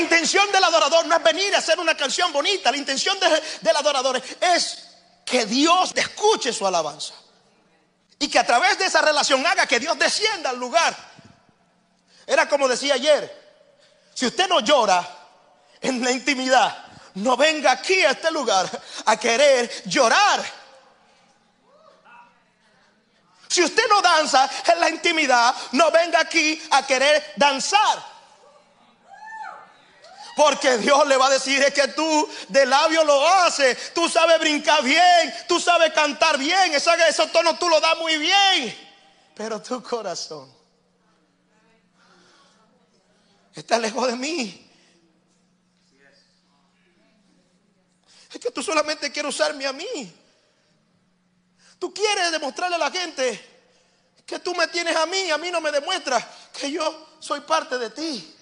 intención del adorador no es venir a hacer una canción bonita. La intención del adorador es que Dios escuche su alabanza. Y que a través de esa relación haga que Dios descienda al lugar. Era como decía ayer. Si usted no llora en la intimidad, no venga aquí a este lugar a querer llorar. Si usted no danza en la intimidad, no venga aquí a querer danzar. Porque Dios le va a decir, es que tú de labio lo haces, tú sabes brincar bien, tú sabes cantar bien, Eso ese tono tú lo das muy bien. Pero tu corazón está lejos de mí. Es que tú solamente quieres usarme a mí. Tú quieres demostrarle a la gente que tú me tienes a mí, a mí no me demuestras que yo soy parte de ti.